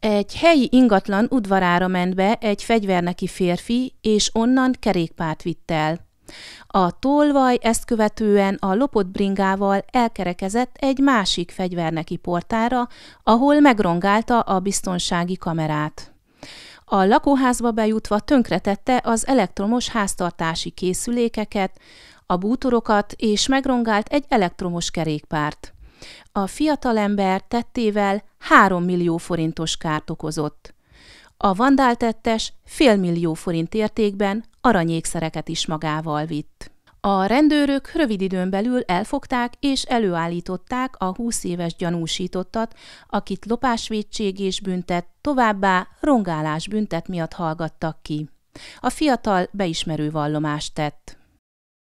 Egy helyi ingatlan udvarára ment be egy fegyverneki férfi, és onnan kerékpárt vitt el. A tolvaj ezt követően a lopott bringával elkerekezett egy másik fegyverneki portára, ahol megrongálta a biztonsági kamerát. A lakóházba bejutva tönkretette az elektromos háztartási készülékeket, a bútorokat és megrongált egy elektromos kerékpárt. A fiatalember tettével 3 millió forintos kárt okozott. A vandáltettes fél millió forint értékben aranyékszereket is magával vitt. A rendőrök rövid időn belül elfogták és előállították a 20 éves gyanúsítottat, akit lopásvédség és büntet, továbbá rongálás büntet miatt hallgattak ki. A fiatal beismerő vallomást tett.